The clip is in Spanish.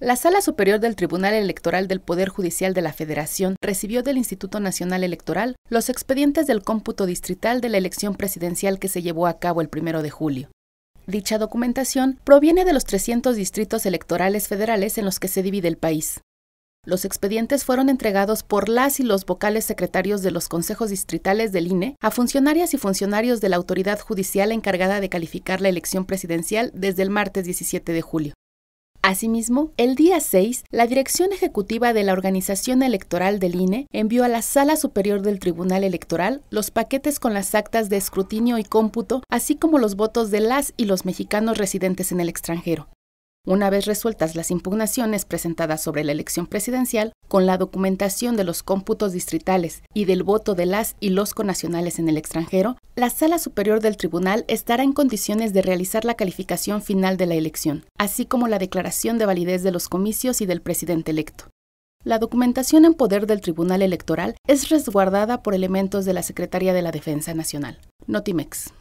La Sala Superior del Tribunal Electoral del Poder Judicial de la Federación recibió del Instituto Nacional Electoral los expedientes del cómputo distrital de la elección presidencial que se llevó a cabo el 1 de julio. Dicha documentación proviene de los 300 distritos electorales federales en los que se divide el país. Los expedientes fueron entregados por las y los vocales secretarios de los consejos distritales del INE a funcionarias y funcionarios de la autoridad judicial encargada de calificar la elección presidencial desde el martes 17 de julio. Asimismo, el día 6, la Dirección Ejecutiva de la Organización Electoral del INE envió a la Sala Superior del Tribunal Electoral los paquetes con las actas de escrutinio y cómputo, así como los votos de las y los mexicanos residentes en el extranjero una vez resueltas las impugnaciones presentadas sobre la elección presidencial, con la documentación de los cómputos distritales y del voto de las y los conacionales en el extranjero, la Sala Superior del Tribunal estará en condiciones de realizar la calificación final de la elección, así como la declaración de validez de los comicios y del presidente electo. La documentación en poder del Tribunal Electoral es resguardada por elementos de la Secretaría de la Defensa Nacional, Notimex.